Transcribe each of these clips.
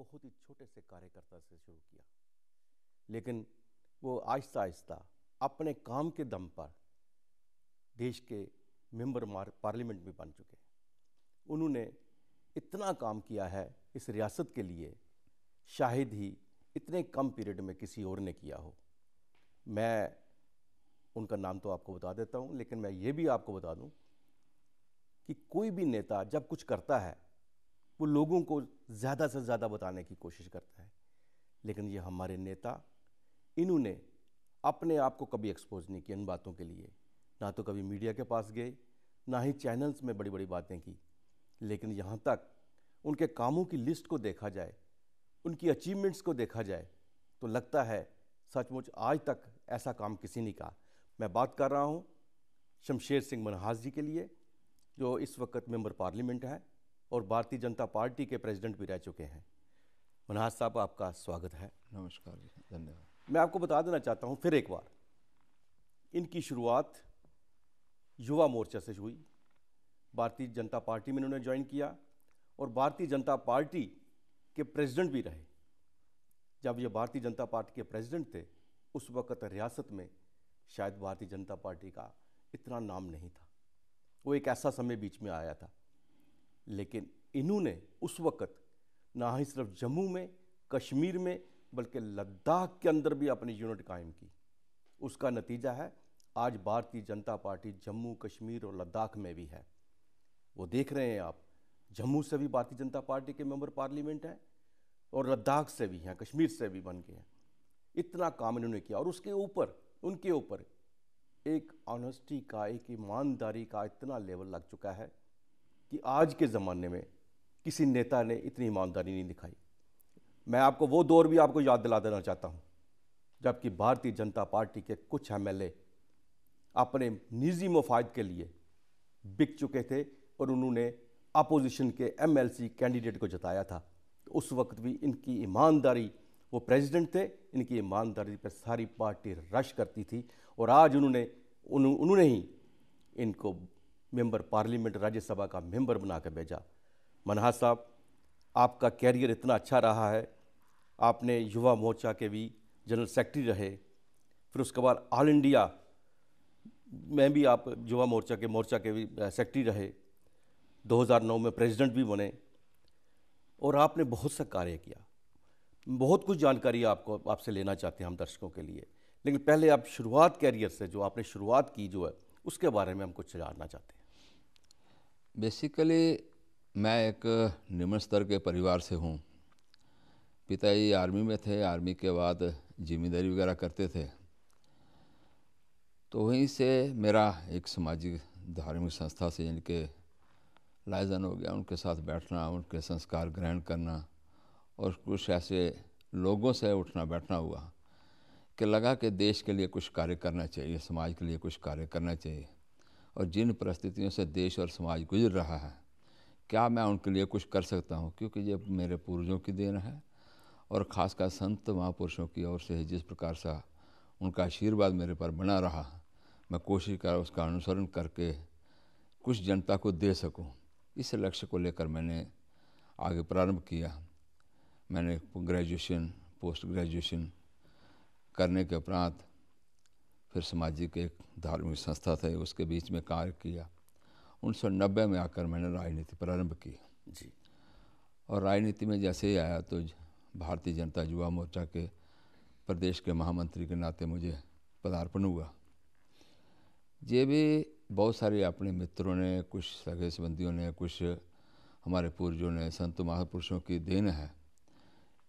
बहुत ही छोटे से कार्यकर्ता से शुरू किया लेकिन वो आहिस्ता आहिस्ता अपने काम के दम पर देश के मेंबर पार्लियामेंट में बन चुके उन्होंने इतना काम किया है इस रियासत के लिए शायद ही इतने कम पीरियड में किसी और ने किया हो मैं उनका नाम तो आपको बता देता हूँ लेकिन मैं ये भी आपको बता दूँ कि कोई भी नेता जब कुछ करता है वो लोगों को ज़्यादा से ज़्यादा बताने की कोशिश करता है लेकिन ये हमारे नेता इन्होंने अपने आप को कभी एक्सपोज नहीं किया इन बातों के लिए ना तो कभी मीडिया के पास गए ना ही चैनल्स में बड़ी बड़ी बातें की लेकिन यहाँ तक उनके कामों की लिस्ट को देखा जाए उनकी अचीवमेंट्स को देखा जाए तो लगता है सचमुच आज तक ऐसा काम किसी ने कहा मैं बात कर रहा हूँ शमशेर सिंह मनहास जी के लिए जो इस वक्त मेंबर पार्लियामेंट हैं और भारतीय जनता पार्टी के प्रेसिडेंट भी रह चुके हैं मनहास साहब आपका स्वागत है नमस्कार धन्यवाद मैं आपको बता देना चाहता हूँ फिर एक बार इनकी शुरुआत युवा मोर्चा से हुई भारतीय जनता पार्टी में इन्होंने ज्वाइन किया और भारतीय जनता पार्टी के प्रेसिडेंट भी रहे जब ये भारतीय जनता पार्टी के प्रेसिडेंट थे उस वक़्त रियासत में शायद भारतीय जनता पार्टी का इतना नाम नहीं था वो एक ऐसा समय बीच में आया था लेकिन इन्होंने उस वक़्त ना ही सिर्फ जम्मू में कश्मीर में बल्कि लद्दाख के अंदर भी अपनी यूनिट कायम की उसका नतीजा है आज भारतीय जनता पार्टी जम्मू कश्मीर और लद्दाख में भी है वो देख रहे हैं आप जम्मू से भी भारतीय जनता पार्टी के मेंबर पार्लियामेंट हैं और लद्दाख से भी हैं कश्मीर से भी बन के हैं इतना काम इन्होंने किया और उसके ऊपर उनके ऊपर एक ऑनेस्टी का एक ईमानदारी का इतना लेवल लग चुका है कि आज के ज़माने में किसी नेता ने इतनी ईमानदारी नहीं दिखाई मैं आपको वो दौर भी आपको याद दिला देना चाहता हूँ जबकि भारतीय जनता पार्टी के कुछ एम अपने निजी मफाद के लिए बिक चुके थे और उन्होंने अपोजिशन के एम कैंडिडेट को जताया था तो उस वक्त भी इनकी ईमानदारी वो प्रेसिडेंट थे इनकी ईमानदारी पर सारी पार्टी रश करती थी और आज उन्होंने उन्होंने ही इनको मेंबर पार्लियामेंट राज्यसभा का मेंबर बना कर भेजा मनहा साहब आपका कैरियर इतना अच्छा रहा है आपने युवा मोर्चा के भी जनरल सेक्रेटरी रहे फिर उसके बाद ऑल इंडिया में भी आप युवा मोर्चा के मोर्चा के भी सेक्रेटरी रहे 2009 में प्रेसिडेंट भी बने और आपने बहुत सा कार्य किया बहुत कुछ जानकारी आपको आपसे लेना चाहते हैं हम दर्शकों के लिए लेकिन पहले आप शुरुआत कैरियर से जो आपने शुरुआत की जो है उसके बारे में हम कुछ जानना चाहते हैं बेसिकली मैं एक निम्न स्तर के परिवार से हूँ पिताजी आर्मी में थे आर्मी के बाद जिम्मेदारी वगैरह करते थे तो वहीं से मेरा एक सामाजिक धार्मिक संस्था से जिनके लाइजन हो गया उनके साथ बैठना उनके संस्कार ग्रहण करना और कुछ ऐसे लोगों से उठना बैठना हुआ कि लगा कि देश के लिए कुछ कार्य करना चाहिए समाज के लिए कुछ कार्य करना चाहिए और जिन परिस्थितियों से देश और समाज गुजर रहा है क्या मैं उनके लिए कुछ कर सकता हूँ क्योंकि ये मेरे पूर्वजों की देन है और ख़ासकर संत महापुरुषों की ओर से जिस प्रकार सा उनका आशीर्वाद मेरे पर बना रहा मैं कोशिश कर उसका अनुसरण करके कुछ जनता को दे सकूं इस लक्ष्य को लेकर मैंने आगे प्रारंभ किया मैंने ग्रेजुएशन पोस्ट ग्रेजुएशन करने के उपरांत फिर सामाजिक एक धार्मिक संस्था थे उसके बीच में कार्य किया उन्नीस में आकर मैंने राजनीति प्रारंभ की जी और राजनीति में जैसे ही आया तो भारतीय जनता युवा मोर्चा के प्रदेश के महामंत्री के नाते मुझे पदार्पण हुआ ये भी बहुत सारे अपने मित्रों ने कुछ सगे संबंधियों ने कुछ हमारे पूर्वजों ने संत महापुरुषों की देन है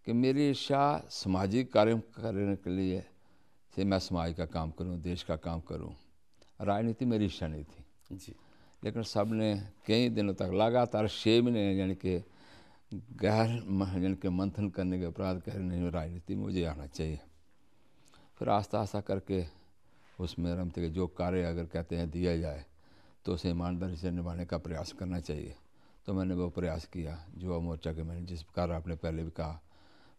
कि मेरी इच्छा सामाजिक कार्य करने के लिए से मैं समाज का काम करूँ देश का काम करूँ राजनीति मेरी इच्छा नहीं थी जी लेकिन सब ने कई दिनों तक लगातार छः महीने यानी कि गैर यानी कि मंथन करने के अपराध कह रहे नहीं राजनीति में मुझे आना चाहिए फिर आस्ता आस्ता करके उसमें रमते के जो कार्य अगर कहते हैं दिया जाए तो उसे ईमानदारी से निभाने का प्रयास करना चाहिए तो मैंने वो प्रयास किया युवा मोर्चा के मैंने जिस प्रकार आपने पहले भी कहा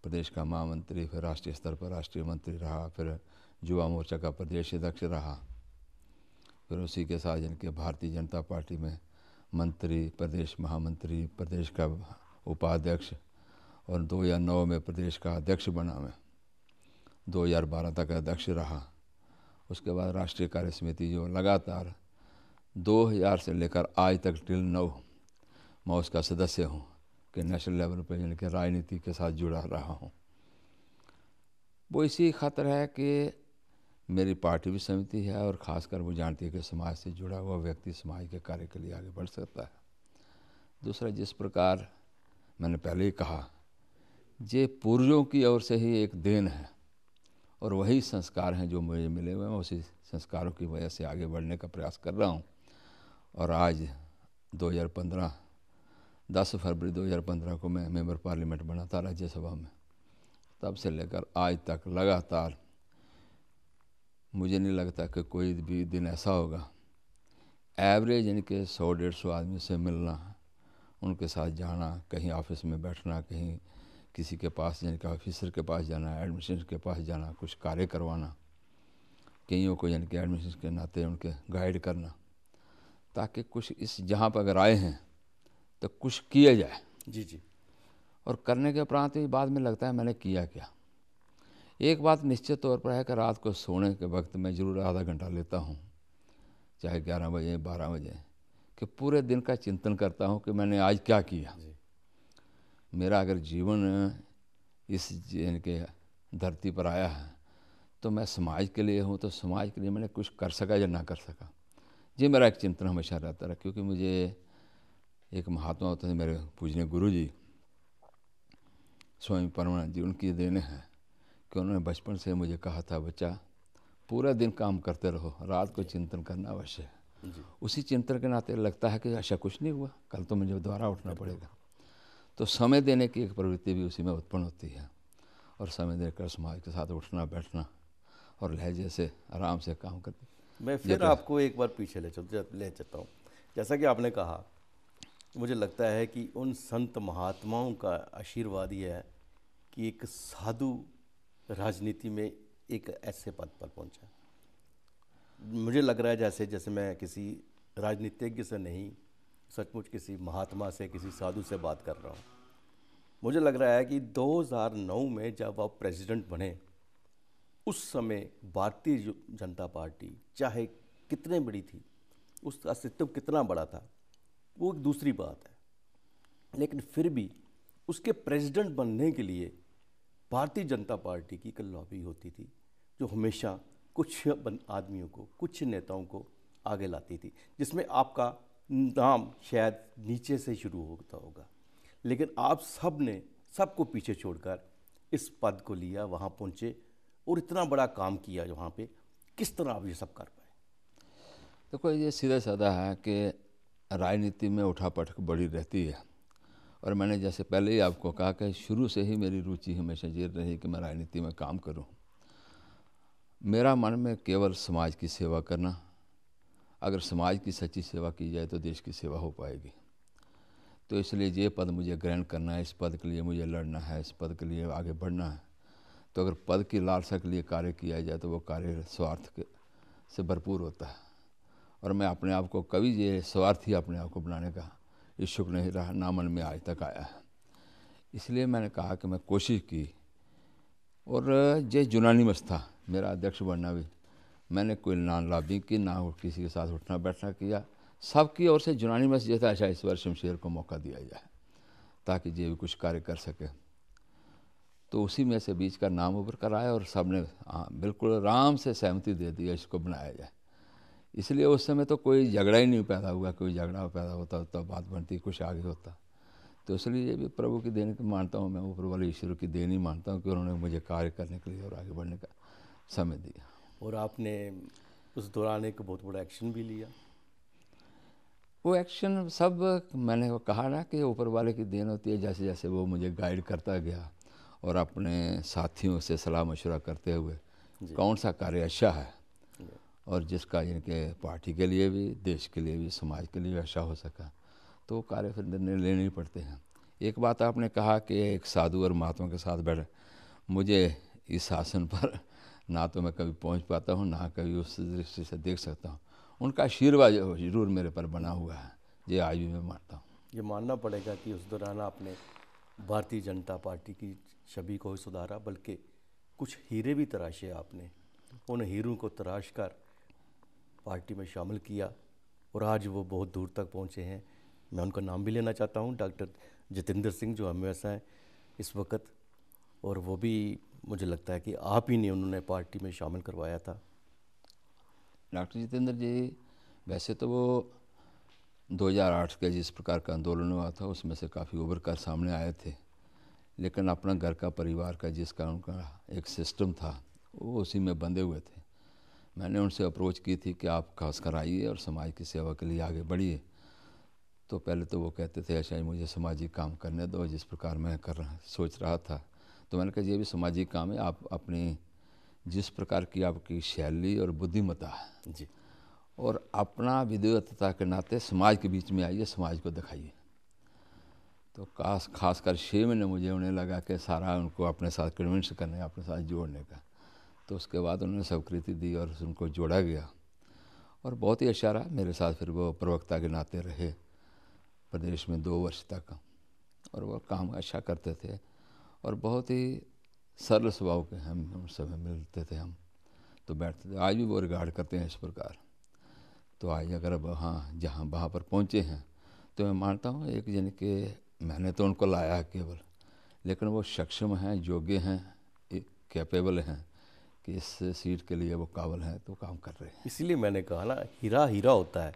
प्रदेश का महामंत्री फिर राष्ट्रीय स्तर पर राष्ट्रीय मंत्री रहा फिर युवा मोर्चा का प्रदेश अध्यक्ष रहा फिर उसी के साथ इनके भारतीय जनता पार्टी में मंत्री प्रदेश महामंत्री प्रदेश का उपाध्यक्ष और 2009 में प्रदेश का अध्यक्ष बना मैं 2012 तक अध्यक्ष रहा उसके बाद राष्ट्रीय कार्य समिति जो लगातार 2000 से लेकर आज तक टिल नौ मैं उसका सदस्य हूँ कि नेशनल लेवल पर यानी कि राजनीति के साथ जुड़ा रहा हूँ वो इसी खतर है कि मेरी पार्टी भी समिति है और ख़ासकर वो जानती है कि समाज से जुड़ा हुआ व्यक्ति समाज के कार्य के लिए आगे बढ़ सकता है दूसरा जिस प्रकार मैंने पहले ही कहा ये पूर्वजों की ओर से ही एक देन है और वही संस्कार हैं जो मुझे मिले हुए हैं उसी संस्कारों की वजह से आगे बढ़ने का प्रयास कर रहा हूँ और आज 2015 10 फरवरी 2015 को मैं मेंबर पार्लियामेंट बना था राज्यसभा में तब से लेकर आज तक लगातार मुझे नहीं लगता कि कोई भी दिन ऐसा होगा एवरेज इनके सौ डेढ़ सौ आदमी से मिलना उनके साथ जाना कहीं ऑफिस में बैठना कहीं किसी के पास यानी कि ऑफिसर के पास जाना एडमिशन के पास जाना कुछ कार्य करवाना कईयों को यानी कि एडमिशन के नाते उनके गाइड करना ताकि कुछ इस जहाँ पर अगर आए हैं तो कुछ किया जाए जी जी और करने के उपरांत ही बाद में लगता है मैंने किया क्या एक बात निश्चित तौर पर है कि रात को सोने के वक्त मैं ज़रूर आधा घंटा लेता हूँ चाहे ग्यारह बजे बारह बजे कि पूरे दिन का चिंतन करता हूँ कि मैंने आज क्या किया मेरा अगर जीवन इस के धरती पर आया है तो मैं समाज के लिए हूँ तो समाज के लिए मैंने कुछ कर सका या ना कर सका ये मेरा एक चिंतन हमेशा रहता रहा क्योंकि मुझे एक महात्मा होते थे मेरे पूजने गुरु जी स्वामी परमानंद जी उनकी देने हैं कि उन्होंने बचपन से मुझे कहा था बच्चा पूरा दिन काम करते रहो रात को चिंतन करना अवश्य है उसी चिंतन के नाते लगता है कि अच्छा कुछ नहीं हुआ कल तो मुझे दोबारा उठना पड़ेगा तो समय देने की एक प्रवृत्ति भी उसी में उत्पन्न होती है और समय देकर समाज के साथ उठना बैठना और लहजे से आराम से काम कर मैं फिर आपको एक बार पीछे ले चल ले चलता हूँ जैसा कि आपने कहा मुझे लगता है कि उन संत महात्माओं का आशीर्वाद यह है कि एक साधु राजनीति में एक ऐसे पद पर पहुंचा मुझे लग रहा है जैसे जैसे मैं किसी राजनीतिज्ञ से नहीं सचमुच किसी महात्मा से किसी साधु से बात कर रहा हूँ मुझे लग रहा है कि 2009 में जब आप प्रेसिडेंट बने उस समय भारतीय जनता पार्टी चाहे कितने बड़ी थी उसका अस्तित्व कितना बड़ा था वो एक दूसरी बात है लेकिन फिर भी उसके प्रेसिडेंट बनने के लिए भारतीय जनता पार्टी की कल लॉबी होती थी जो हमेशा कुछ आदमियों को कुछ नेताओं को आगे लाती थी जिसमें आपका नाम शायद नीचे से शुरू होता होगा लेकिन आप सब ने सबको पीछे छोड़कर इस पद को लिया वहाँ पहुँचे और इतना बड़ा काम किया वहाँ पे किस तरह आप ये सब कर पाए देखो ये सीधा साधा है कि राजनीति में उठापटक बड़ी रहती है और मैंने जैसे पहले ही आपको कहा कि शुरू से ही मेरी रुचि हमेशा ये रही कि मैं राजनीति में काम करूं मेरा मन में केवल समाज की सेवा करना अगर समाज की सच्ची सेवा की जाए तो देश की सेवा हो पाएगी तो इसलिए ये पद मुझे ग्रहण करना है इस पद के लिए मुझे लड़ना है इस पद के लिए आगे बढ़ना है तो अगर पद की लालसा के लिए कार्य किया जाए तो वो कार्य स्वार्थ के से भरपूर होता है और मैं अपने आप को कभी ये स्वार्थ ही अपने आप को बनाने का ये शुक्र ना नामन में आज तक आया है इसलिए मैंने कहा कि मैं कोशिश की और जय जुनानी मस्त था मेरा अध्यक्ष बनना भी मैंने कोई नान लाभी की ना किसी के साथ उठना बैठना किया सबकी ओर से जुनानी मस्त जैसा ऐसा अच्छा इस बार शमशेर को मौका दिया जाए ताकि जे भी कुछ कार्य कर सके तो उसी में से बीच का नाम उभर कर आया और सब ने हाँ, बिल्कुल आराम से सहमति दे दी इसको बनाया जाए इसलिए उस समय तो कोई झगड़ा ही नहीं पैदा हुआ कोई झगड़ा पैदा होता होता बात बनती कुछ आगे होता तो इसलिए ये भी प्रभु की देन मानता हूँ मैं ऊपर वाले ईश्वर की देन ही मानता हूँ कि उन्होंने मुझे कार्य करने के लिए और आगे बढ़ने का समय दिया और आपने उस दौरान एक बहुत बड़ा एक्शन भी लिया वो एक्शन सब मैंने वो कहा ना कि ऊपर वाले की देन होती है जैसे जैसे वो मुझे गाइड करता गया और अपने साथियों से सलाह मशवरा करते हुए कौन सा कार्य अच्छा है और जिसका इनके पार्टी के लिए भी देश के लिए भी समाज के लिए अच्छा हो सका तो कार्य फिर निर्णय लेने पड़ते हैं एक बात आपने कहा कि एक साधु और महात्मा के साथ बैठ मुझे इस शासन पर ना तो मैं कभी पहुंच पाता हूं ना कभी उस दृष्टि से देख सकता हूं उनका आशीर्वाद जरूर मेरे पर बना हुआ है ये आज भी मैं मानता हूँ ये मानना पड़ेगा कि उस दौरान आपने भारतीय जनता पार्टी की छवि को सुधारा बल्कि कुछ हीरे भी तराशे आपने उन हीरों को तराश कर पार्टी में शामिल किया और आज वो बहुत दूर तक पहुँचे हैं मैं उनका नाम भी लेना चाहता हूँ डॉक्टर जितेंद्र सिंह जो हमेशा हैं इस वक्त और वो भी मुझे लगता है कि आप ही ने उन्होंने पार्टी में शामिल करवाया था डॉक्टर जितेंद्र जी वैसे तो वो 2008 के जिस प्रकार का आंदोलन हुआ था उसमें से काफ़ी उभर कर सामने आए थे लेकिन अपना घर का परिवार का जिसका उनका एक सिस्टम था वो उसी में बंधे हुए थे मैंने उनसे अप्रोच की थी कि आप खासकर आइए और समाज की सेवा के लिए आगे बढ़िए तो पहले तो वो कहते थे ऐसा अच्छा, ही मुझे सामाजिक काम करने दो जिस प्रकार मैं कर रहा सोच रहा था तो मैंने कहा ये भी सामाजिक काम है आप अपनी जिस प्रकार की आपकी शैली और बुद्धिमता है जी और अपना विधेयता के नाते समाज के बीच में आइए समाज को दिखाइए तो खास खासकर छः महीने मुझे उन्हें लगा कि सारा उनको अपने साथ कन्विंस करने अपने साथ जोड़ने का तो उसके बाद उन्होंने स्वीकृति दी और उनको जोड़ा गया और बहुत ही अच्छा रहा मेरे साथ फिर वो प्रवक्ता के नाते रहे प्रदेश में दो वर्ष तक और वो काम अच्छा करते थे और बहुत ही सरल स्वभाव के हम उन समय मिलते थे हम तो बैठते थे आज भी वो रिगार्ड करते हैं इस प्रकार तो आज अगर वहाँ जहाँ वहाँ पर पहुँचे हैं तो मैं मानता हूँ एक जन के मैंने तो उनको लाया केवल लेकिन वो सक्षम हैं योग्य हैं कैपेबल हैं कि इस सीट के लिए वो काबल हैं तो काम कर रहे हैं इसलिए मैंने कहा ना हीरा हीरा होता है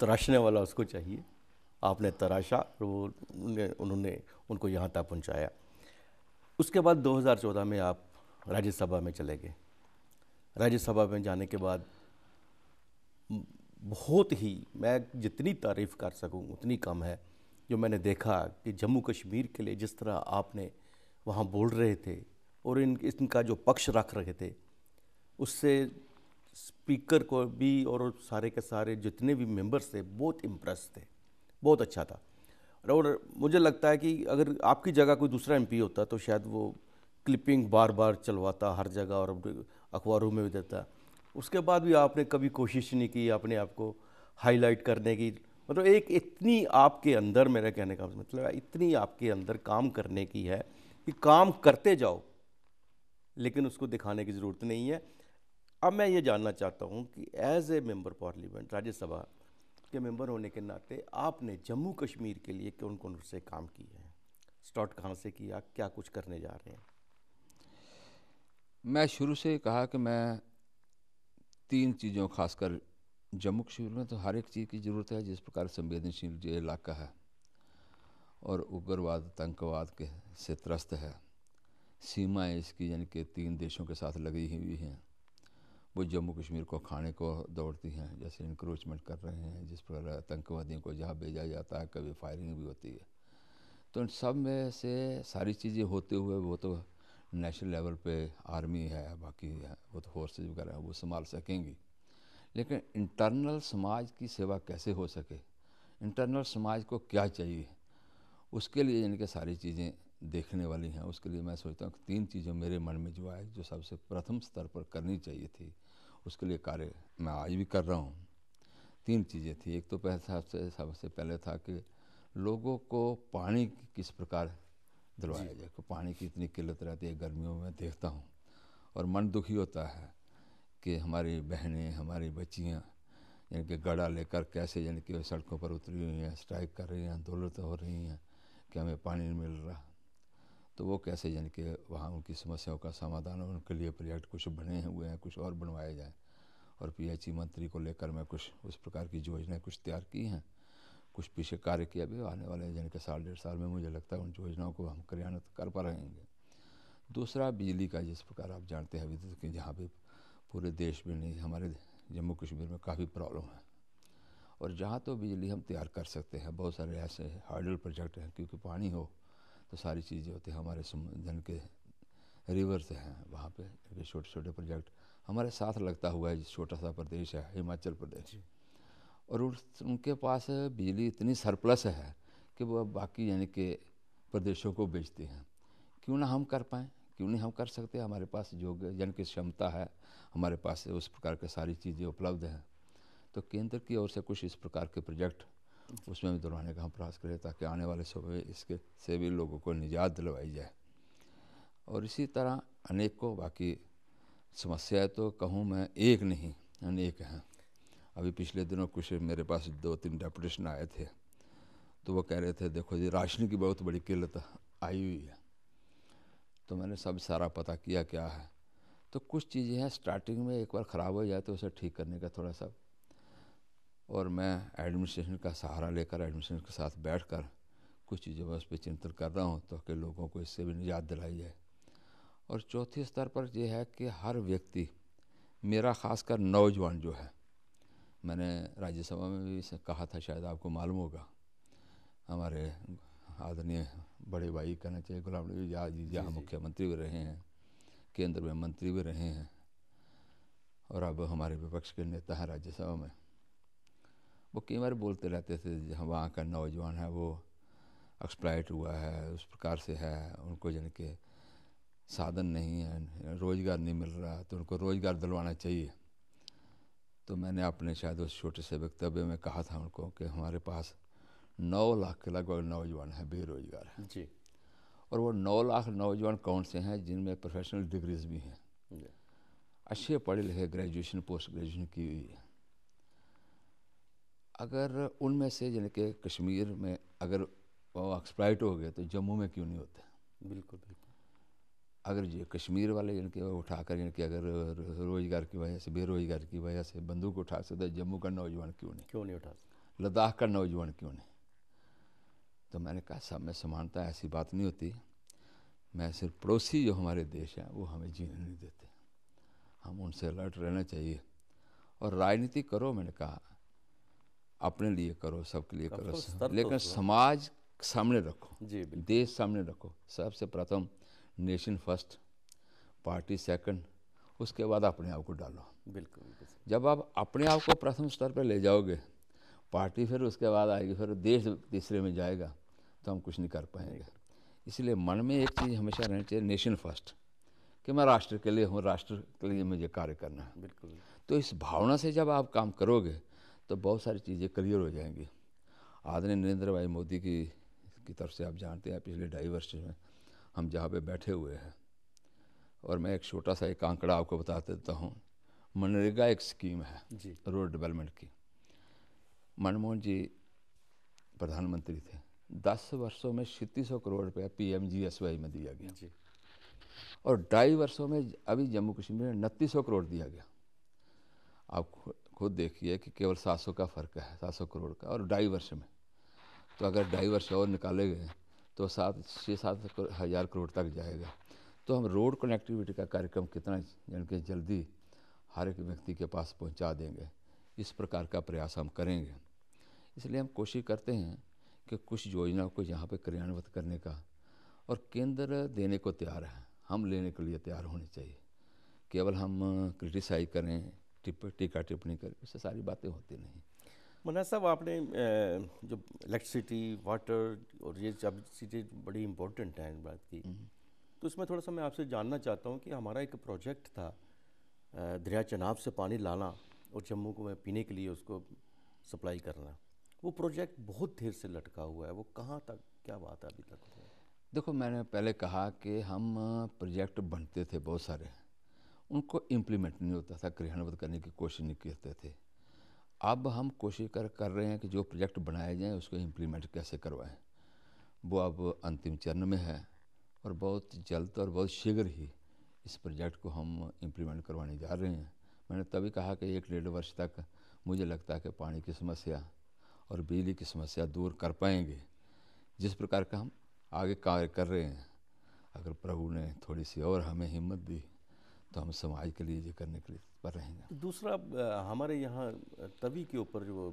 तराशने वाला उसको चाहिए आपने तराशा और वो उन्होंने उन्होंने उनको यहाँ तक पहुँचाया उसके बाद 2014 में आप राज्यसभा में चले गए राज्यसभा में जाने के बाद बहुत ही मैं जितनी तारीफ़ कर सकूँ उतनी कम है जो मैंने देखा कि जम्मू कश्मीर के लिए जिस तरह आपने वहाँ बोल रहे थे और इन इनका जो पक्ष रख रहे थे उससे स्पीकर को भी और सारे के सारे जितने भी मेंबर्स थे बहुत इम्प्रेस थे बहुत अच्छा था और मुझे लगता है कि अगर आपकी जगह कोई दूसरा एमपी होता तो शायद वो क्लिपिंग बार बार चलवाता हर जगह और अखबारों में भी देता उसके बाद भी आपने कभी कोशिश नहीं की आपने आपको हाईलाइट करने की मतलब एक इतनी आपके अंदर मेरा कहने का मतलब इतनी आपके अंदर काम करने की है कि काम करते जाओ लेकिन उसको दिखाने की ज़रूरत नहीं है अब मैं ये जानना चाहता हूँ कि as a member parliament Rajya Sabha के मेंबर होने के नाते आपने जम्मू कश्मीर के लिए कौन कौन से काम किए हैं स्टार्ट कहाँ से किया क्या कुछ करने जा रहे हैं मैं शुरू से कहा कि मैं तीन चीज़ों खासकर जम्मू कश्मीर में तो हर एक चीज़ की ज़रूरत है जिस प्रकार संवेदनशील जो इलाका है और उग्रवाद आतंकवाद के से त्रस्त है सीमाएं इसकी यानी कि तीन देशों के साथ लगी हुई हैं वो जम्मू कश्मीर को खाने को दौड़ती हैं जैसे इंक्रोचमेंट कर रहे हैं जिस पर आतंकवादियों को जहाँ भेजा जाता है कभी फायरिंग भी होती है तो इन सब में से सारी चीज़ें होते हुए वो तो नेशनल लेवल पे आर्मी है बाकी है वो तो फोर्सेज वगैरह वो संभाल सकेंगी लेकिन इंटरनल समाज की सेवा कैसे हो सके इंटरनल समाज को क्या चाहिए उसके लिए यानी कि सारी चीज़ें देखने वाली हैं उसके लिए मैं सोचता हूँ कि तीन चीज़ें मेरे मन में जो आए जो सबसे प्रथम स्तर पर करनी चाहिए थी उसके लिए कार्य मैं आज भी कर रहा हूँ तीन चीज़ें थी एक तो पहले सबसे सबसे पहले था कि लोगों को पानी किस प्रकार दिलवाया जाए पानी की इतनी किल्लत रहती है गर्मियों में देखता हूँ और मन दुखी होता है कि हमारी बहनें हमारी बच्चियाँ यानी कि गड़ा लेकर कैसे यानी कि सड़कों पर उतरी हुई हैं स्ट्राइक कर रही हैं आंदोलन हो रही हैं कि हमें पानी नहीं मिल रहा तो वो कैसे यानी कि वहाँ उनकी समस्याओं का समाधान और उनके लिए प्रोजेक्ट कुछ बने हुए हैं कुछ और बनवाए जाएँ और पी मंत्री को लेकर मैं कुछ उस प्रकार की योजनाएँ कुछ तैयार की हैं कुछ पीछे कार्य किया भी आने वाले यानी कि साल डेढ़ साल में मुझे लगता है उन योजनाओं को हम क्रियान्वित कर पा हैं दूसरा बिजली का जिस प्रकार आप जानते हैं अभी कि जहाँ पे पूरे देश में नहीं हमारे जम्मू कश्मीर में काफ़ी प्रॉब्लम है और जहाँ तो बिजली हम तैयार कर सकते हैं बहुत सारे ऐसे हार्डल प्रोजेक्ट हैं क्योंकि पानी हो तो सारी चीज़ें होती हैं हमारे जन के रिवर्स हैं वहाँ पे छोटे शोट, छोटे प्रोजेक्ट हमारे साथ लगता हुआ है छोटा सा प्रदेश है हिमाचल प्रदेश और उनके पास बिजली इतनी सरप्लस है कि वो बाकी यानी कि प्रदेशों को बेचते हैं क्यों ना हम कर पाएँ क्यों नहीं हम कर सकते हमारे पास योग जन की क्षमता है हमारे पास उस प्रकार के सारी चीज़ें उपलब्ध हैं तो केंद्र की ओर से कुछ इस प्रकार के प्रोजेक्ट उसमें भी दुर्वाने का हम प्रयास करें ताकि आने वाले समय में इसके से भी लोगों को निजात दिलवाई जाए और इसी तरह अनेक को बाकी समस्याएं तो कहूँ मैं एक नहीं अनेक हैं अभी पिछले दिनों कुछ मेरे पास दो तीन डेपुटेशन आए थे तो वो कह रहे थे देखो जी राशनी की बहुत बड़ी किल्लत आई हुई है तो मैंने सब सारा पता किया क्या है तो कुछ चीज़ें हैं स्टार्टिंग में एक बार ख़राब हो जाए तो उसे ठीक करने का थोड़ा सा और मैं एडमिनिस्ट्रेशन का सहारा लेकर एडमिनिस्ट्रेशन के साथ बैठ कर कुछ चीज़ों में उस पर चिंतन कर रहा हूँ तो कि लोगों को इससे भी निजात दिलाई जाए और चौथे स्तर पर यह है कि हर व्यक्ति मेरा ख़ासकर नौजवान जो है मैंने राज्यसभा में भी इसे कहा था शायद आपको मालूम होगा हमारे आदरणीय बड़े भाई कहना चाहिए गुलाम नबी आजाद जी जहाँ मुख्यमंत्री भी रहे हैं केंद्र में मंत्री भी रहे हैं और अब हमारे विपक्ष के नेता हैं राज्यसभा में वो कई बार बोलते रहते थे हम वहाँ का नौजवान है वो एक्सप्लाइट हुआ है उस प्रकार से है उनको जन के साधन नहीं है रोज़गार नहीं मिल रहा तो उनको रोज़गार दिलवाना चाहिए तो मैंने अपने शायद उस छोटे से वक्तव्य में कहा था उनको कि हमारे पास नौ लाख के लगभग नौजवान हैं बेरोज़गार हैं जी और वो नौ लाख नौजवान कौन से हैं जिनमें प्रोफेशनल डिग्रीज भी हैं अच्छे पढ़े लिखे ग्रेजुएशन पोस्ट ग्रेजुएशन की हुई है अगर उनमें से यानी कि कश्मीर में अगर एक्सप्लाइट हो गए तो जम्मू में क्यों नहीं होते बिल्कुल बिल्कुल अगर ये कश्मीर वाले यानी कि उठाकर यानी कि अगर रोजगार की वजह से बेरोजगार की वजह से बंदूक उठा सकते जम्मू का नौजवान क्यों नहीं क्यों नहीं उठा सकते लद्दाख का नौजवान क्यों नहीं तो मैंने कहा सब में समानता ऐसी बात नहीं होती मैं सिर्फ पड़ोसी जो हमारे देश हैं वो हमें जीने नहीं देते हम उनसे अलर्ट रहना चाहिए और राजनीति करो मैंने कहा अपने लिए करो सबके लिए करो तो तो लेकिन समाज सामने रखो जी देश सामने रखो सबसे प्रथम नेशन फर्स्ट पार्टी सेकंड उसके बाद अपने आप को डालो बिल्कुल जब आप अपने आप को प्रथम स्तर पर ले जाओगे पार्टी फिर उसके बाद आएगी फिर देश तीसरे में जाएगा तो हम कुछ नहीं कर पाएंगे इसलिए मन में एक चीज़ हमेशा रहनी चाहिए नेशन फर्स्ट कि मैं राष्ट्र के लिए हूँ राष्ट्र के लिए मुझे कार्य करना है बिल्कुल तो इस भावना से जब आप काम करोगे तो बहुत सारी चीज़ें क्लियर हो जाएंगी आदरणीय नरेंद्र भाई मोदी की की तरफ से आप जानते हैं पिछले ढाई वर्ष में हम जहाँ पे बैठे हुए हैं और मैं एक छोटा सा एक आंकड़ा आपको बता देता हूँ मनरेगा एक स्कीम है रोड डेवलपमेंट की मनमोहन जी प्रधानमंत्री थे दस वर्षों में छत्तीस सौ करोड़ रुपया P M G S Y में दिया गया और ढाई वर्षों में अभी जम्मू कश्मीर में उनतीस सौ करोड़ दिया गया आपको खुद देखिए कि केवल सात सौ का फ़र्क है सात सौ करोड़ का और ढाई वर्ष में तो अगर ढाई वर्ष और निकाले गए तो सात छः सात हज़ार करोड़ तक जाएगा तो हम रोड कनेक्टिविटी का कार्यक्रम कितना यानी कि जल्दी हर एक व्यक्ति के पास पहुंचा देंगे इस प्रकार का प्रयास हम करेंगे इसलिए हम कोशिश करते हैं कि कुछ योजनाओं को यहाँ पर क्रियान्वित करने का और केंद्र देने को तैयार है हम लेने के लिए तैयार होने चाहिए केवल हम क्रिटिसाइज करें टिप टीका टिप्पणी कर उससे सारी बातें होती नहीं मना साहब आपने जो इलेक्ट्रिसिटी वाटर और ये सब चीज़ें बड़ी इम्पोर्टेंट हैं इस बात की हम्म। तो उसमें थोड़ा सा मैं आपसे जानना चाहता हूँ कि हमारा एक प्रोजेक्ट था दरिया चनाब से पानी लाना और जम्मू को मैं पीने के लिए उसको सप्लाई करना वो प्रोजेक्ट बहुत देर से लटका हुआ है वो कहाँ तक क्या बात है अभी तक देखो मैंने पहले कहा कि हम प्रोजेक्ट बनते थे बहुत सारे उनको इम्प्लीमेंट नहीं होता था क्रियान्वित करने की कोशिश नहीं करते थे अब हम कोशिश कर कर रहे हैं कि जो प्रोजेक्ट बनाए जाएँ उसको इम्प्लीमेंट कैसे करवाएं वो अब अंतिम चरण में है और बहुत जल्द और बहुत शीघ्र ही इस प्रोजेक्ट को हम इम्प्लीमेंट करवाने जा रहे हैं मैंने तभी कहा कि एक डेढ़ वर्ष तक मुझे लगता है कि पानी की समस्या और बिजली की समस्या दूर कर पाएंगे जिस प्रकार का हम आगे कार्य कर रहे हैं अगर प्रभु ने थोड़ी सी और हमें हिम्मत दी तो हम समाज के लिए ये करने के लिए पर रहेंगे दूसरा हमारे यहाँ तवी के ऊपर जो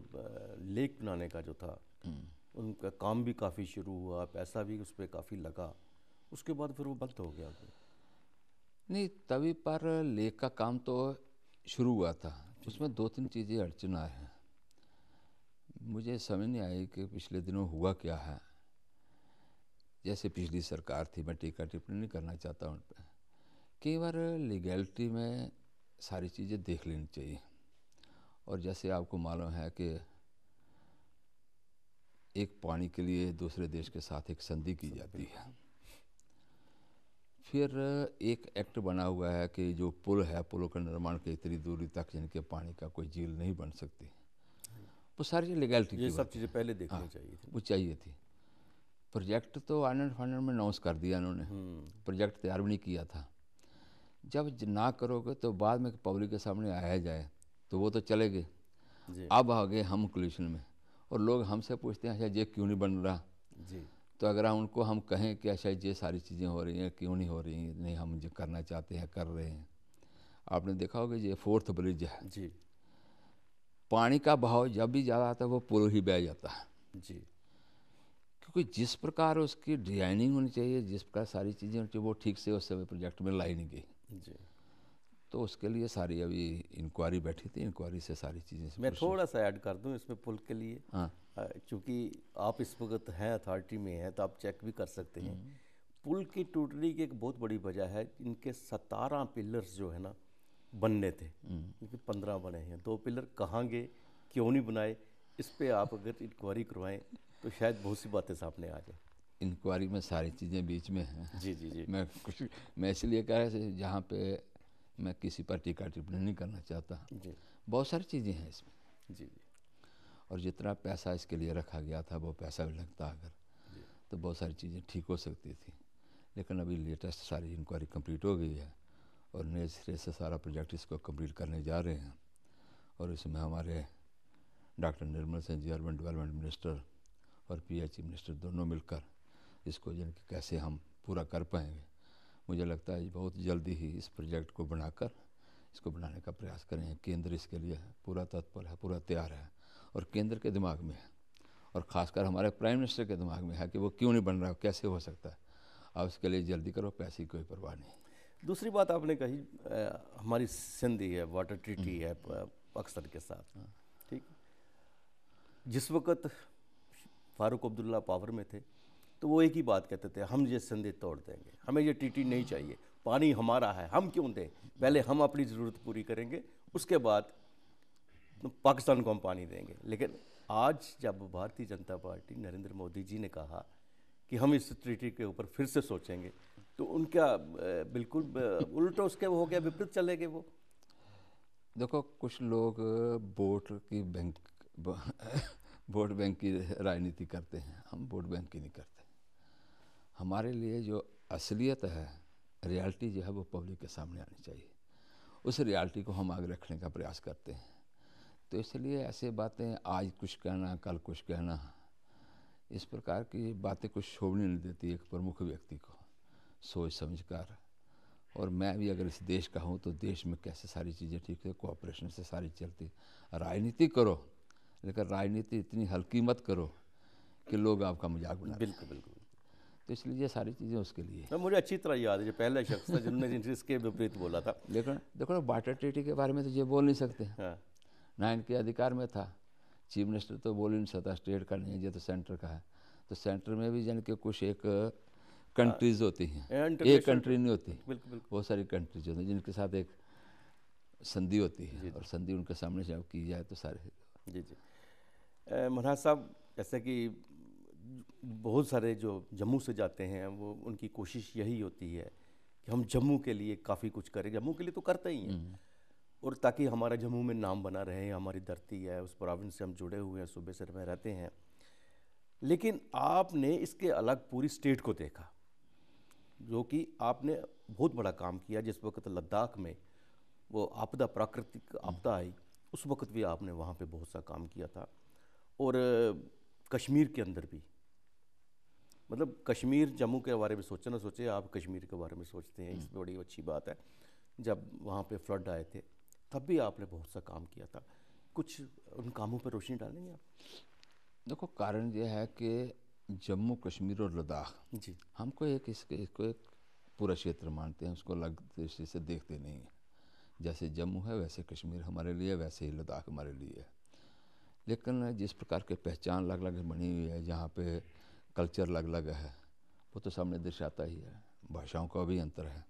लेक बनाने का जो था हम्म। उनका काम भी काफ़ी शुरू हुआ पैसा भी उस पर काफ़ी लगा उसके बाद फिर वो बंद हो गया नहीं तवी पर लेक का काम तो शुरू हुआ था उसमें दो तीन चीज़ें अड़चन आए हैं मुझे समझ नहीं आई कि पिछले दिनों हुआ क्या है जैसे पिछली सरकार थी मैं टीका टिप्पणी नहीं करना चाहता उन पर कई बार लीगैलिटी में सारी चीज़ें देख लेनी चाहिए और जैसे आपको मालूम है कि एक पानी के लिए दूसरे देश के साथ एक संधि की जाती है फिर एक एक्ट बना हुआ है कि जो पुल है पुलों का निर्माण के इतनी दूरी तक जिनके पानी का कोई झील नहीं बन सकती वो सारी चीज़ लीगैलिटी ये सब चीज़ें पहले देखनी हाँ, चाहिए थी वो चाहिए थी प्रोजेक्ट तो आनंद फाइनल में अनाउंस कर दिया इन्होंने प्रोजेक्ट हम्म। तैयार भी नहीं किया था जब ना करोगे तो बाद में पब्लिक के सामने आया जाए तो वो तो चले गए अब आ गए हम कल्यूशन में और लोग हमसे पूछते हैं अच्छा ये क्यों नहीं बन रहा जी तो अगर हम उनको हम कहें कि अच्छा ये सारी चीज़ें हो रही हैं क्यों नहीं हो रही हैं नहीं हम जो करना चाहते हैं कर रहे हैं आपने देखा होगा ये फोर्थ ब्रिज है जी पानी का बहाव जब भी ज़्यादा आता है वो पूर्व ही बह जाता है जी क्योंकि जिस प्रकार उसकी डिजाइनिंग होनी चाहिए जिस प्रकार सारी चीज़ें होनी चाहिए वो ठीक से उस समय प्रोजेक्ट में लाई नहीं गई जी तो उसके लिए सारी अभी इंक्वायरी बैठी थी इंक्वायरी से सारी चीज़ें मैं थोड़ा सा ऐड कर दूँ इसमें पुल के लिए हाँ आप इस वक्त हैं अथॉरिटी में हैं तो आप चेक भी कर सकते हैं पुल हम्म। की टूटने की एक बहुत बड़ी वजह है इनके सतारह पिलर्स जो है ना बनने थे हम्म। क्योंकि पंद्रह बने हैं दो पिलर कहाँ गए क्यों नहीं बनाए इस पर आप अगर इंक्वायरी करवाएँ तो शायद बहुत सी बातें सामने आ जाए इंक्वायरी में सारी चीज़ें बीच में हैं जी जी जी मैं कुछ मैं इसलिए कह रहा था जहाँ पे मैं किसी पर टीका टिप्पणी नहीं करना चाहता जी बहुत सारी चीज़ें हैं इसमें जी जी और जितना पैसा इसके लिए रखा गया था वो पैसा भी लगता अगर तो बहुत सारी चीज़ें ठीक हो सकती थी लेकिन अभी लेटेस्ट सारी इंक्वायरी कंप्लीट हो गई है और नए सिरे से सारा प्रोजेक्ट इसको कंप्लीट करने जा रहे हैं और इसमें हमारे doctor Nirmal Singh ji urban development minister और पीएचई मिनिस्टर e दोनों मिलकर इसको जन कैसे हम पूरा कर पाएंगे मुझे लगता है बहुत जल्दी ही इस प्रोजेक्ट को बनाकर इसको बनाने का प्रयास करेंगे केंद्र इसके लिए है पूरा तत्पर है पूरा तैयार है और केंद्र के दिमाग में है और ख़ासकर हमारे प्राइम मिनिस्टर के दिमाग में है कि वो क्यों नहीं बन रहा कैसे हो सकता है आप इसके लिए जल्दी करो पैसे की कोई परवाह नहीं दूसरी बात आपने कही आ, हमारी सिंधी है वाटर ट्रीटी हम्म। है पाकिस्तान के साथ ठीक जिस वक्त फारूक अब्दुल्ला पावर में थे तो वो एक ही बात कहते थे हम ये संधि तोड़ देंगे हमें ये टीटी नहीं चाहिए पानी हमारा है हम क्यों दें पहले हम अपनी ज़रूरत पूरी करेंगे उसके बाद तो पाकिस्तान को हम पानी देंगे लेकिन आज जब भारतीय जनता पार्टी नरेंद्र मोदी जी ने कहा कि हम इस ट्रीटी के ऊपर फिर से सोचेंगे तो उनका बिल्कुल उल्टा उसके वो हो गया विपरीत चले गए वो देखो कुछ लोग वोट की बैंक वोट बैंक की राजनीति करते हैं हम वोट बैंक की नहीं करते हमारे लिए जो असलियत है रियलिटी जो है वो पब्लिक के सामने आनी चाहिए उस रियलिटी को हम आगे रखने का प्रयास करते हैं तो इसलिए ऐसे बातें आज कुछ कहना कल कुछ कहना इस प्रकार की बातें कुछ शोभने नहीं देती एक प्रमुख व्यक्ति को सोच समझ कर और मैं भी अगर इस देश का हूँ तो देश में कैसे सारी चीज़ें ठीक है कोऑपरेशन से सारी चलती राजनीति करो लेकिन राजनीति इतनी हल्की मत करो कि लोग आपका मजाक बना बिल्कुल बिल्कुल तो इसलिए ये सारी चीज़ें उसके लिए तो मुझे अच्छी तरह याद है जो पहला शख्स था जिन्होंने इसके विपरीत बोला था लेकिन देखो ना बाटर ट्रीटी के बारे में तो ये बोल नहीं सकते हाँ। ना इनके अधिकार में था चीफ मिनिस्टर तो बोल ही नहीं सकता स्टेट का नहीं है ये तो सेंटर का है तो सेंटर में भी जन के कुछ एक हाँ। कंट्रीज होती हैं एक कंट्री नहीं होती बहुत सारी कंट्रीज होती हैं जिनके साथ एक संधि होती है और संधि उनके सामने जब की जाए तो सारे जी जी महाराज साहब जैसे कि बहुत सारे जो जम्मू से जाते हैं वो उनकी कोशिश यही होती है कि हम जम्मू के लिए काफ़ी कुछ करें जम्मू के लिए तो करते ही हैं हम्म। और ताकि हमारा जम्मू में नाम बना रहे हमारी धरती है उस प्रोविंस से हम जुड़े हुए हैं सूबे से में रहते हैं लेकिन आपने इसके अलग पूरी स्टेट को देखा जो कि आपने बहुत बड़ा काम किया जिस वक्त लद्दाख में वो आपदा प्राकृतिक हम्म। आपदा आई उस वक्त भी आपने वहाँ पे बहुत सा काम किया था और कश्मीर के अंदर भी मतलब कश्मीर जम्मू के बारे में सोचे ना सोचे आप कश्मीर के बारे में सोचते हैं इसमें हम्म। बड़ी अच्छी बात है जब वहाँ पे फ्लड आए थे तब भी आपने बहुत सा काम किया था कुछ उन कामों पर रोशनी डालेंगे आप देखो कारण यह है कि जम्मू कश्मीर और लद्दाख जी हमको एक इसके इसको एक पूरा क्षेत्र मानते हैं उसको अलग दृष्टि से देखते नहीं हैं जैसे जम्मू है वैसे कश्मीर हमारे लिए वैसे ही लद्दाख हमारे लिए है लेकिन जिस प्रकार की पहचान अलग अलग बनी हुई है जहाँ पे कल्चर अलग अलग है वो तो सामने दर्शाता ही है भाषाओं का भी अंतर है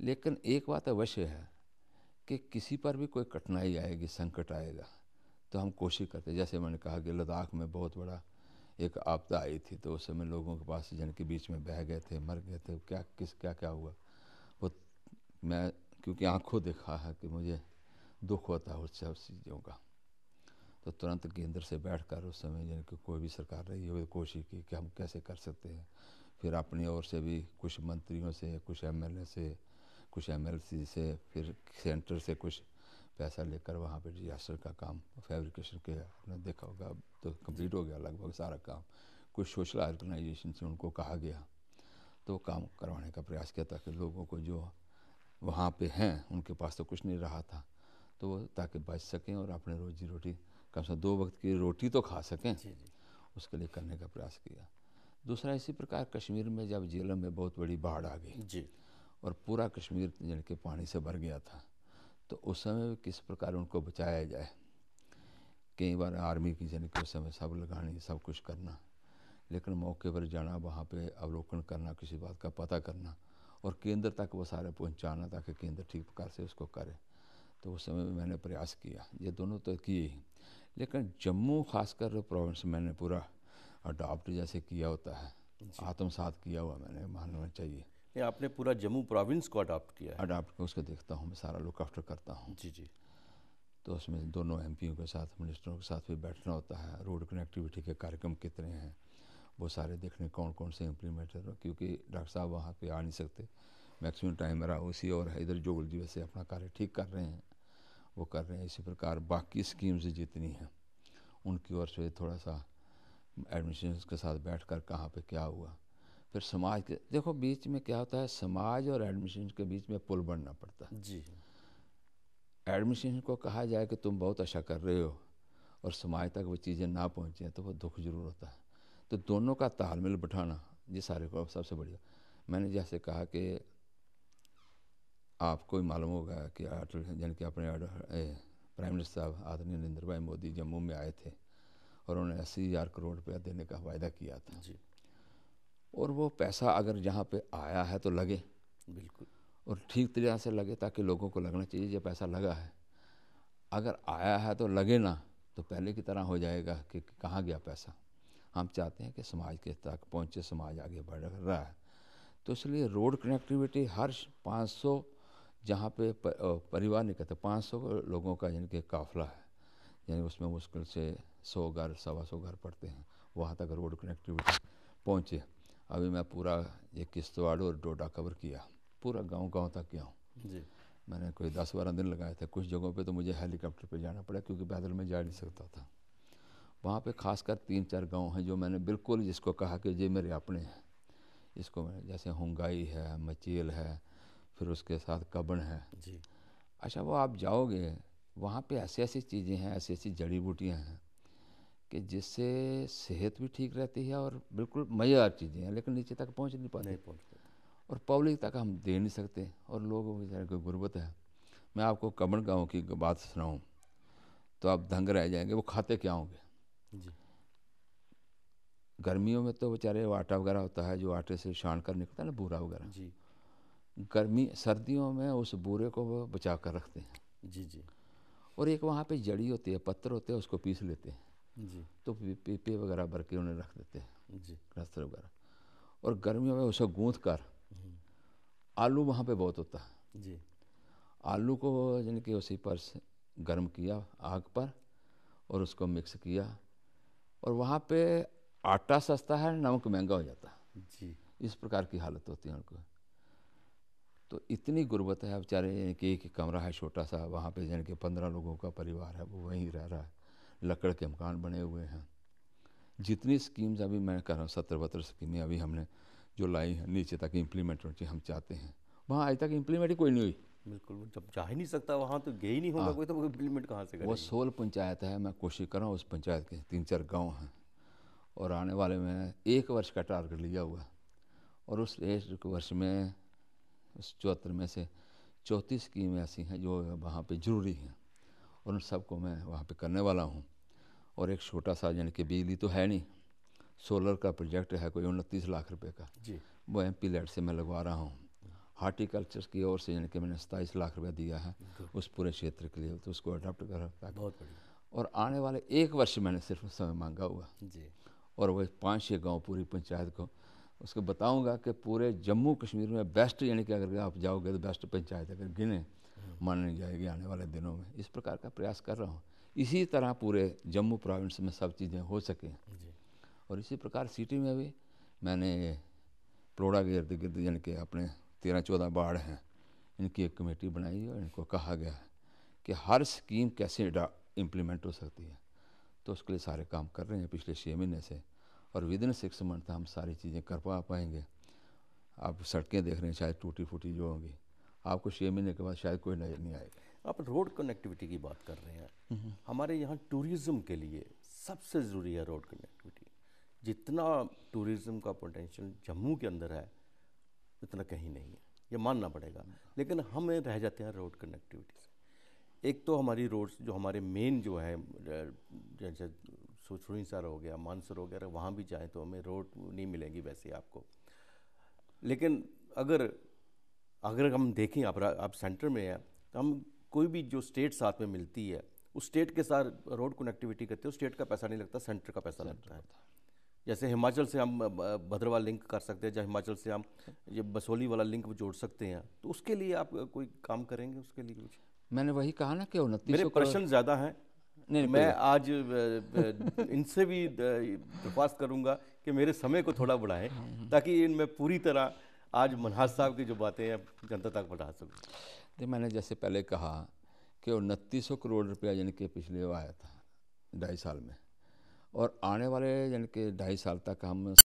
लेकिन एक बात अवश्य है कि किसी पर भी कोई कठिनाई आएगी संकट आएगा तो हम कोशिश करते जैसे मैंने कहा कि लद्दाख में बहुत बड़ा एक आपदा आई थी तो उस समय लोगों के पास जन के बीच में बह गए थे मर गए थे क्या किस क्या क्या हुआ वो मैं क्योंकि आँखों देखा है कि मुझे दुख होता है उस सब चीज़ों का तो तुरंत केंद्र से बैठ कर उस समय यानी कि कोई भी सरकार रही हो तो कोशिश की कि हम कैसे कर सकते हैं फिर अपनी ओर से भी कुछ मंत्रियों से कुछ एम से कुछ एम से फिर सेंटर से कुछ पैसा लेकर वहाँ पर डिजास्टर का काम फैब्रिकेशन के आपने देखा होगा तो कंप्लीट हो गया लगभग सारा काम कुछ सोशल ऑर्गेनाइजेशन से उनको कहा गया तो काम करवाने का प्रयास किया ताकि लोगों को जो वहाँ पे हैं उनके पास तो कुछ नहीं रहा था तो ताकि बच सकें और अपने रोजी रोटी कम से कम दो वक्त की रोटी तो खा सकें जी जी। उसके लिए करने का प्रयास किया दूसरा इसी प्रकार कश्मीर में जब जेलम में बहुत बड़ी बाढ़ आ गई जी और पूरा कश्मीर जड़ के पानी से भर गया था तो उस समय किस प्रकार उनको बचाया जाए कई बार आर्मी की जन के उस समय सब लगानी सब कुछ करना लेकिन मौके पर जाना वहाँ पे अवलोकन करना किसी बात का पता करना और केंद्र तक वो सारे पहुँचाना ताकि केंद्र ठीक प्रकार से उसको करे तो उस समय मैंने प्रयास किया ये दोनों तो किए लेकिन जम्मू खासकर प्रोविंस मैंने पूरा अडॉप्ट जैसे किया होता है आत्मसात किया हुआ मैंने मानना चाहिए नहीं आपने पूरा जम्मू प्रोविंस को अडॉप्ट किया है अडॉप्ट उसको देखता हूँ मैं सारा लुक आफ्टर करता हूँ जी जी तो उसमें दोनों एम के साथ मिनिस्टरों के साथ भी बैठना होता है रोड कनेक्टिविटी के कार्यक्रम कितने हैं वो सारे देखने कौन कौन से इम्प्लीमेंटर क्योंकि डॉक्टर साहब वहाँ पर आ नहीं सकते मैक्सिमम टाइम मेरा उसी और है इधर जोगल जी वैसे अपना कार्य ठीक कर रहे हैं वो कर रहे हैं इसी प्रकार बाकी स्कीम्स जितनी हैं उनकी ओर से थोड़ा सा एडमिनिस्ट्रेशन के साथ बैठ कर कहाँ पर क्या हुआ फिर समाज के देखो बीच में क्या होता है समाज और एडमिनिस्ट्रेशन के बीच में पुल बनना पड़ता है जी एडमिनिस्ट्रेशन को कहा जाए कि तुम बहुत अच्छा कर रहे हो और समाज तक वो चीज़ें ना पहुँचें तो वो दुख जरूर होता है तो दोनों का तालमेल बैठाना ये सारे को सबसे बढ़िया मैंने जैसे कहा कि आपको ही मालूम होगा कि अटल जन के अपने प्राइम मिनिस्टर साहब आदरणीय नरेंद्र भाई मोदी जम्मू में आए थे और उन्होंने अस्सी हज़ार करोड़ रुपया देने का वायदा किया था जी और वो पैसा अगर जहाँ पे आया है तो लगे बिल्कुल और ठीक तरीके से लगे ताकि लोगों को लगना चाहिए जब पैसा लगा है अगर आया है तो लगे ना तो पहले की तरह हो जाएगा कि कहाँ गया पैसा हम चाहते हैं कि समाज के तक पहुँचे समाज आगे बढ़ रहा है तो इसलिए रोड कनेक्टिविटी हर पाँच जहाँ पे परिवार कहते पाँच सौ लोगों का यानी कि काफिला है यानी उसमें मुश्किल से सौ घर सवा सौ घर पड़ते हैं वहाँ तक रोड कनेक्टिविटी पहुँचे अभी मैं पूरा ये किश्तवाड़ और डोडा कवर किया पूरा गांव गांव तक गया हूँ मैंने कोई दस बारह दिन लगाए थे कुछ जगहों पे तो मुझे हेलीकॉप्टर पे जाना पड़ा क्योंकि पैदल में जा नहीं सकता था वहाँ पे खासकर तीन चार गांव हैं जो मैंने बिल्कुल जिसको कहा कि ये मेरे अपने हैं इसको मैंने जैसे होंगाई है मचेल है फिर उसके साथ कबन है जी अच्छा वो आप जाओगे वहाँ पे ऐसी ऐसी चीज़ें हैं ऐसी ऐसी जड़ी बूटियाँ हैं कि जिससे सेहत भी ठीक रहती है और बिल्कुल मज़ेदार चीज़ें हैं लेकिन नीचे तक पहुँच नहीं पाते पहुँचते और पब्लिक तक हम दे नहीं सकते और लोगों बेचारे गुर्बत है मैं आपको कबन गाँव की बात सुनाऊँ तो आप दंग रह जाएंगे वो खाते क्या होंगे जी गर्मियों में तो बेचारे आटा वगैरह होता है जो आटे से छान कर निकलता है ना बूरा वगैरह जी गर्मी सर्दियों में उस बूरे को वो बचा कर रखते हैं जी जी और एक वहाँ पे जड़ी होती है पत्थर होते हैं उसको पीस लेते हैं जी तो पीपे वगैरह भर के उन्हें रख देते हैं जी प्लास्टर वगैरह और गर्मियों में उसको गूँथ कर हम्म। आलू वहाँ पे बहुत होता है जी आलू को यानी कि उसी पर गर्म किया आग पर और उसको मिक्स किया और वहाँ पे आटा सस्ता है नमक महंगा हो जाता है जी इस प्रकार की हालत होती है उनको तो इतनी गुर्बत है बेचारे कि एक कमरा है छोटा सा वहाँ पे जान के पंद्रह लोगों का परिवार है वो वहीं रह रहा है लकड़ के मकान बने हुए हैं जितनी स्कीम्स अभी मैं कह रहा हूँ सत्तर बहत्तर स्कीमें अभी हमने जो लाई हैं नीचे तक इम्प्लीमेंट होनी चाहिए हम चाहते हैं वहाँ आज तक इम्प्लीमेंट ही कोई नहीं हुई बिल्कुल वो जब जा ही नहीं सकता वहाँ तो गई नहीं होगा हाँ। कोई तो इम्प्लीमेंट कहाँ से वो सोल पंचायत है मैं कोशिश कर रहा हूँ उस पंचायत के तीन चार गाँव हैं और आने वाले में एक वर्ष का टारगेट लिया हुआ और उस एक वर्ष में उस चौहत्तर में से चौंतीस स्कीमें ऐसी हैं जो वहाँ पे ज़रूरी हैं और उन सबको मैं वहाँ पे करने वाला हूँ और एक छोटा सा यानी कि बिजली तो है नहीं सोलर का प्रोजेक्ट है कोई उनतीस लाख रुपए का जी वो एम पी e से मैं लगवा रहा हूँ हार्टिकल्चर की ओर से यानी कि मैंने सताईस लाख रुपया दिया है उस पूरे क्षेत्र के लिए तो उसको अडॉप्ट कर है और आने वाले एक वर्ष मैंने सिर्फ समय मांगा हुआ जी और वह पाँच छः गाँव पूरी पंचायत को उसको बताऊंगा कि पूरे जम्मू कश्मीर में बेस्ट यानी कि अगर आप जाओगे तो बेस्ट पंचायत अगर गिने मानी जाएगी आने वाले दिनों में इस प्रकार का प्रयास कर रहा हूँ इसी तरह पूरे जम्मू प्रोविंस में सब चीज़ें हो सकें और इसी प्रकार सिटी में भी मैंने प्रोड़ा के इर्द गिर्द यानी कि अपने तेरह चौदह बाढ़ हैं इनकी एक कमेटी बनाई और इनको कहा गया है कि हर स्कीम कैसे इम्प्लीमेंट हो सकती है तो उसके लिए सारे काम कर रहे हैं पिछले छः महीने से और विद इन सिक्स मंथ हम सारी चीज़ें कर पा पाएंगे आप सड़कें देख रहे हैं शायद टूटी फूटी जो होंगी आपको छः महीने के बाद शायद कोई नज़र नहीं आएगा आप रोड कनेक्टिविटी की बात कर रहे हैं हम्म। हमारे यहाँ टूरिज़्म के लिए सबसे ज़रूरी है रोड कनेक्टिविटी जितना टूरिज़्म का पोटेंशियल जम्मू के अंदर है उतना कहीं नहीं है ये मानना पड़ेगा लेकिन हमें रह जाते हैं रोड कनेक्टिविटी से एक तो हमारी रोड्स जो हमारे मेन जो है जैसे सुरसर हो गया मानसर वगैरह वहाँ भी जाएँ तो हमें रोड नहीं मिलेंगी वैसे आपको लेकिन अगर अगर हम देखें आप आप सेंटर में हैं तो हम कोई भी जो स्टेट साथ में मिलती है उस स्टेट के साथ रोड कनेक्टिविटी करते हो स्टेट का पैसा नहीं लगता सेंटर का पैसा लगता है जैसे हिमाचल से हम भद्रवा लिंक कर सकते हैं या हिमाचल से हम ये बसोली वाला लिंक जोड़ सकते हैं तो उसके लिए आप कोई काम करेंगे उसके लिए कुछ मैंने वही कहा ना कि उनतीस मेरे प्रश्न ज़्यादा हैं नहीं मैं आज इनसे भी दरख्वास्त करूंगा कि मेरे समय को थोड़ा बढ़ाएं हम्म, हम्म। ताकि इनमें पूरी तरह आज मनहाज साहब की जो बातें हैं जनता तक बढ़ा सकूँ तो मैंने जैसे पहले कहा कि उनतीस करोड़ रुपया यानी कि पिछले आया था ढाई साल में और आने वाले यानी कि ढाई साल तक हम